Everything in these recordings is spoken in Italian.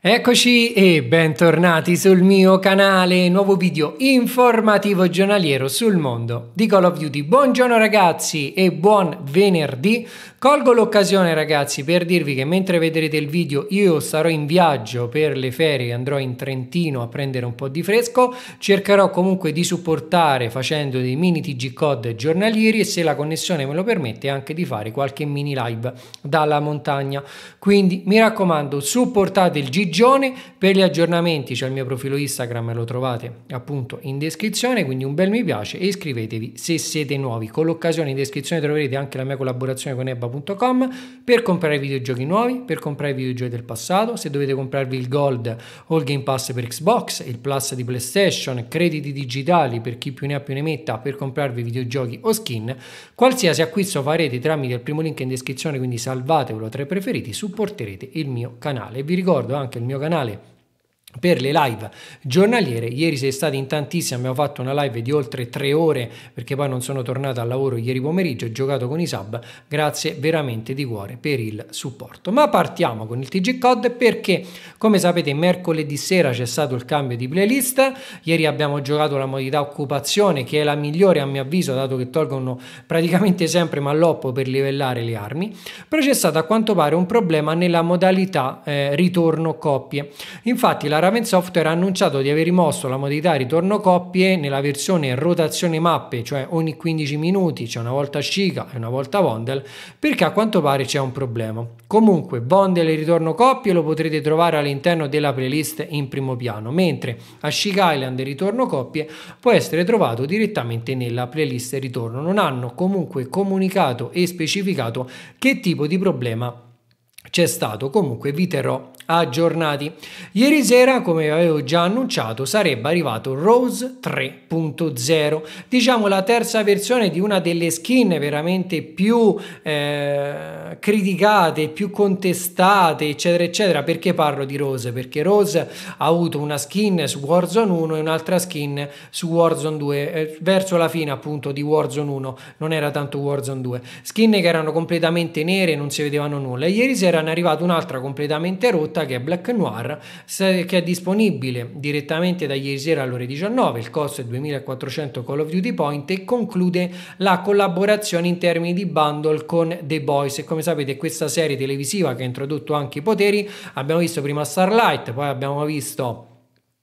Eccoci e bentornati sul mio canale, nuovo video informativo giornaliero sul mondo di Call of Duty. Buongiorno ragazzi e buon venerdì. Colgo l'occasione ragazzi per dirvi che mentre vedrete il video io sarò in viaggio per le ferie, andrò in Trentino a prendere un po' di fresco, cercherò comunque di supportare facendo dei mini TG code giornalieri e se la connessione me lo permette anche di fare qualche mini live dalla montagna. Quindi mi raccomando supportate il GG religione. Per gli aggiornamenti c'è il mio profilo Instagram, lo trovate appunto in descrizione, quindi un bel mi piace e iscrivetevi se siete nuovi. Con l'occasione in descrizione troverete anche la mia collaborazione con ebba.com per comprare videogiochi nuovi, per comprare videogiochi del passato, se dovete comprarvi il Gold o il Game Pass per Xbox, il Plus di PlayStation, crediti digitali per chi più ne ha più ne metta per comprarvi videogiochi o skin, qualsiasi acquisto farete tramite il primo link in descrizione, quindi salvatevelo tra i preferiti, supporterete il mio canale. vi ricordo anche il mio canale per le live giornaliere. Ieri siete stati in tantissimi, abbiamo fatto una live di oltre tre ore perché poi non sono tornato al lavoro ieri pomeriggio, ho giocato con i sub, grazie veramente di cuore per il supporto. Ma partiamo con il TG Code perché come sapete mercoledì sera c'è stato il cambio di playlist, ieri abbiamo giocato la modalità occupazione che è la migliore a mio avviso dato che tolgono praticamente sempre malloppo per livellare le armi, però c'è stato a quanto pare un problema nella modalità eh, ritorno coppie. Infatti la Raven Software ha annunciato di aver rimosso la modalità ritorno coppie nella versione rotazione mappe, cioè ogni 15 minuti c'è cioè una volta Chica e una volta Vondel, perché a quanto pare c'è un problema. Comunque, Vondel e ritorno coppie lo potrete trovare all'interno della playlist in primo piano, mentre a Chica Island e ritorno coppie può essere trovato direttamente nella playlist ritorno. Non hanno comunque comunicato e specificato che tipo di problema c'è stato. Comunque vi terrò aggiornati. Ieri sera, come avevo già annunciato, sarebbe arrivato Rose 3.0, diciamo la terza versione di una delle skin veramente più eh, criticate, più contestate, eccetera, eccetera. Perché parlo di Rose? Perché Rose ha avuto una skin su Warzone 1 e un'altra skin su Warzone 2, eh, verso la fine appunto di Warzone 1, non era tanto Warzone 2. Skin che erano completamente nere, non si vedevano nulla. ieri sera ne è arrivata un'altra completamente rotta Volta, che è Black Noir, che è disponibile direttamente da ieri sera alle ore 19, il costo è 2400 Call of Duty Point e conclude la collaborazione in termini di bundle con The Boys. E come sapete questa serie televisiva che ha introdotto anche i poteri, abbiamo visto prima Starlight, poi abbiamo visto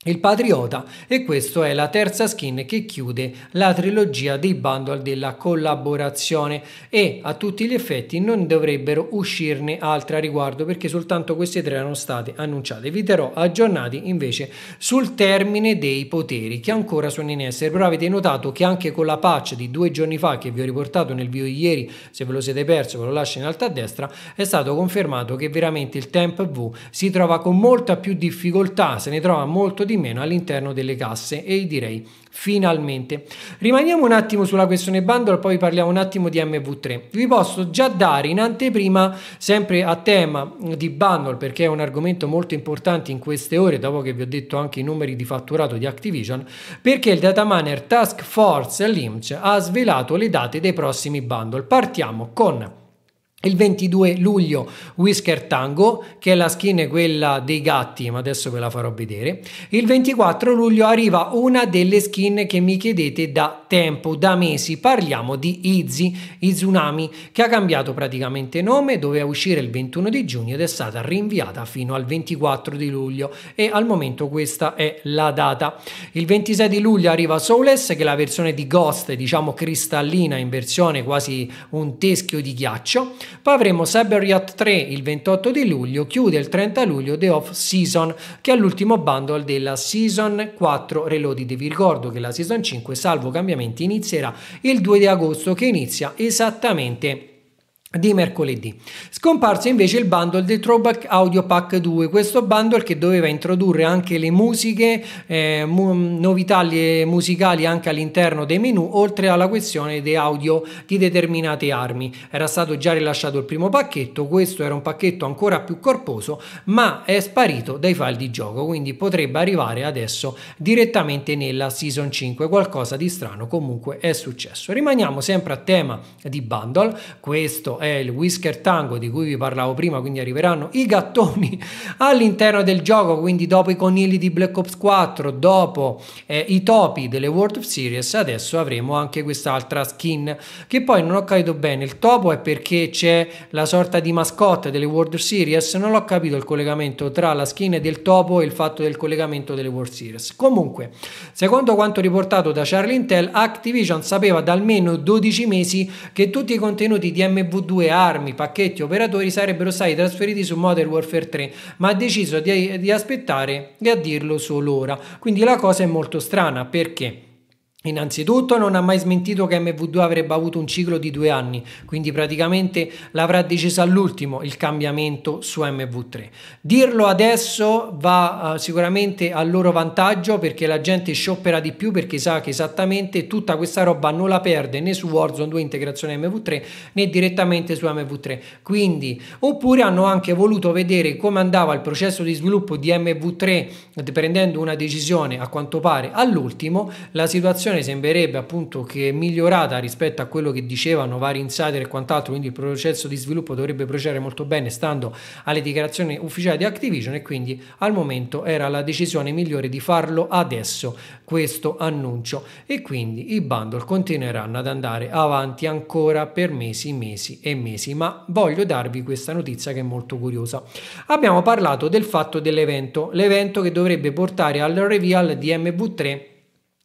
il Patriota e questa è la terza skin che chiude la trilogia dei bundle della collaborazione e a tutti gli effetti non dovrebbero uscirne altre a riguardo perché soltanto queste tre erano state annunciate. Vi terrò aggiornati invece sul termine dei poteri che ancora sono in essere, però avete notato che anche con la patch di due giorni fa che vi ho riportato nel video ieri, se ve lo siete perso ve lo lascio in alto a destra, è stato confermato che veramente il Temp V si trova con molta più difficoltà, se ne trova molto di di meno all'interno delle casse e direi finalmente. Rimaniamo un attimo sulla questione bundle, poi parliamo un attimo di MV3. Vi posso già dare in anteprima, sempre a tema di bundle, perché è un argomento molto importante in queste ore, dopo che vi ho detto anche i numeri di fatturato di Activision, perché il data miner Task Force Lynch ha svelato le date dei prossimi bundle. Partiamo con il 22 luglio Whisker Tango, che è la skin quella dei gatti, ma adesso ve la farò vedere. Il 24 luglio arriva una delle skin che mi chiedete da tempo, da mesi. Parliamo di Izzy Izunami, che ha cambiato praticamente nome, doveva uscire il 21 di giugno ed è stata rinviata fino al 24 di luglio e al momento questa è la data. Il 26 di luglio arriva Soulless, che è la versione di Ghost, diciamo cristallina in versione quasi un teschio di ghiaccio. Poi avremo Cyber Yacht 3 il 28 di luglio, chiude il 30 luglio The Off Season, che è l'ultimo bundle della Season 4 Reloaded. Vi ricordo che la Season 5, salvo cambiamenti, inizierà il 2 di agosto, che inizia esattamente di mercoledì. Scomparso invece il bundle dei Throwback Audio Pack 2, questo bundle che doveva introdurre anche le musiche, eh, mu- novità musicali anche all'interno dei menu, oltre alla questione di audio di determinate armi. Era stato già rilasciato il primo pacchetto, questo era un pacchetto ancora più corposo, ma è sparito dai file di gioco, quindi potrebbe arrivare adesso direttamente nella Season 5, qualcosa di strano comunque è successo. Rimaniamo sempre a tema di bundle, questo è è il Whisker Tango di cui vi parlavo prima, quindi arriveranno i gattoni all'interno del gioco, quindi dopo i conigli di Black Ops 4, dopo eh, i topi delle World of Series, adesso avremo anche quest'altra skin che poi non ho capito bene, il topo è perché c'è la sorta di mascotte delle World Series, non ho capito il collegamento tra la skin del topo e il fatto del collegamento delle World Series. Comunque, secondo quanto riportato da Charlie Intel, Activision sapeva da almeno 12 mesi che tutti i contenuti di MV2 due armi, pacchetti operatori sarebbero stati trasferiti su Modern Warfare 3, ma ha deciso di, di aspettare e a dirlo solo ora. Quindi la cosa è molto strana perché Innanzitutto non ha mai smentito che MV2 avrebbe avuto un ciclo di due anni, quindi praticamente l'avrà deciso all'ultimo il cambiamento su MV3. Dirlo adesso va uh, sicuramente al loro vantaggio perché la gente sciopera di più perché sa che esattamente tutta questa roba non la perde né su Warzone 2 integrazione MV3 né direttamente su MV3. Quindi, oppure hanno anche voluto vedere come andava il processo di sviluppo di MV3 prendendo una decisione a quanto pare all'ultimo, la situazione situazione sembrerebbe appunto che è migliorata rispetto a quello che dicevano vari insider e quant'altro, quindi il processo di sviluppo dovrebbe procedere molto bene stando alle dichiarazioni ufficiali di Activision e quindi al momento era la decisione migliore di farlo adesso questo annuncio e quindi i bundle continueranno ad andare avanti ancora per mesi, mesi e mesi, ma voglio darvi questa notizia che è molto curiosa. Abbiamo parlato del fatto dell'evento, l'evento che dovrebbe portare al reveal di MV3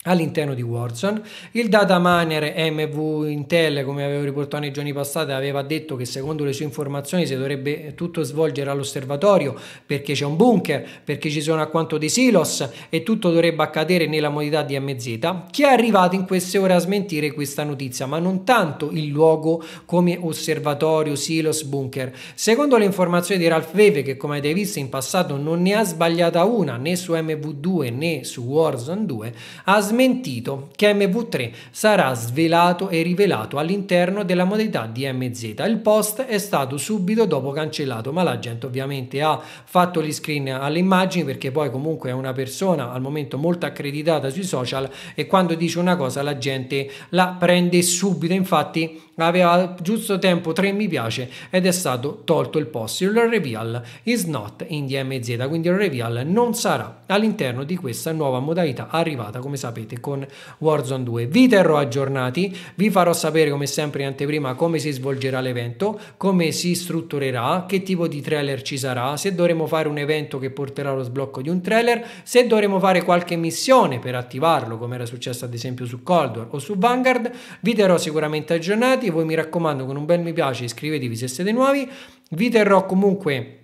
all'interno di Warzone. Il data miner MV Intel, come avevo riportato nei giorni passati, aveva detto che secondo le sue informazioni si dovrebbe tutto svolgere all'osservatorio perché c'è un bunker, perché ci sono a quanto dei silos e tutto dovrebbe accadere nella modalità DMZ. Chi è arrivato in queste ore a smentire questa notizia, ma non tanto il luogo come osservatorio, silos, bunker. Secondo le informazioni di Ralph Veve, che come avete visto in passato non ne ha sbagliata una né su MV2 né su Warzone 2, ha smentito che MV3 sarà svelato e rivelato all'interno della modalità DMZ. Il post è stato subito dopo cancellato, ma la gente ovviamente ha fatto gli screen alle immagini perché poi comunque è una persona al momento molto accreditata sui social e quando dice una cosa la gente la prende subito. Infatti aveva giusto tempo 3 mi piace ed è stato tolto il post. Il reveal is not in DMZ, quindi il reveal non sarà all'interno di questa nuova modalità arrivata come sapete sapete, con Warzone 2. Vi terrò aggiornati, vi farò sapere come sempre in anteprima come si svolgerà l'evento, come si strutturerà, che tipo di trailer ci sarà, se dovremo fare un evento che porterà allo sblocco di un trailer, se dovremo fare qualche missione per attivarlo, come era successo ad esempio su Cold War o su Vanguard, vi terrò sicuramente aggiornati, voi mi raccomando con un bel mi piace iscrivetevi se siete nuovi, vi terrò comunque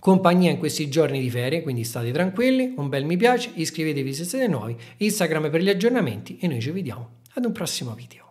compagnia in questi giorni di ferie, quindi state tranquilli, un bel mi piace, iscrivetevi se siete nuovi, Instagram per gli aggiornamenti e noi ci vediamo ad un prossimo video.